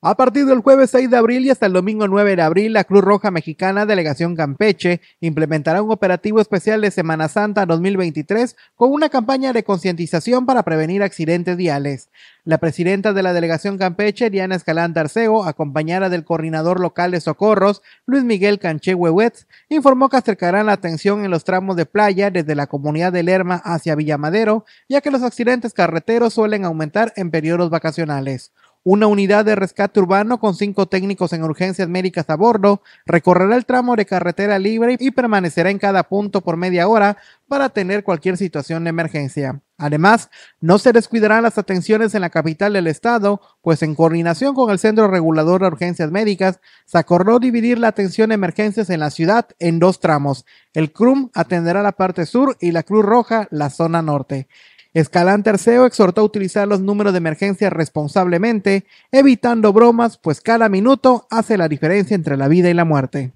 A partir del jueves 6 de abril y hasta el domingo 9 de abril, la Cruz Roja Mexicana Delegación Campeche implementará un operativo especial de Semana Santa 2023 con una campaña de concientización para prevenir accidentes viales. La presidenta de la Delegación Campeche, Diana Escalante Arceo, acompañada del coordinador local de socorros, Luis Miguel Canché Huehuetz, informó que acercarán la atención en los tramos de playa desde la comunidad de Lerma hacia Villamadero, ya que los accidentes carreteros suelen aumentar en periodos vacacionales. Una unidad de rescate urbano con cinco técnicos en urgencias médicas a bordo recorrerá el tramo de carretera libre y permanecerá en cada punto por media hora para atender cualquier situación de emergencia. Además, no se descuidarán las atenciones en la capital del estado, pues en coordinación con el Centro Regulador de Urgencias Médicas, se acordó dividir la atención de emergencias en la ciudad en dos tramos. El CRUM atenderá la parte sur y la Cruz Roja la zona norte. Escalante Arceo exhortó a utilizar los números de emergencia responsablemente, evitando bromas, pues cada minuto hace la diferencia entre la vida y la muerte.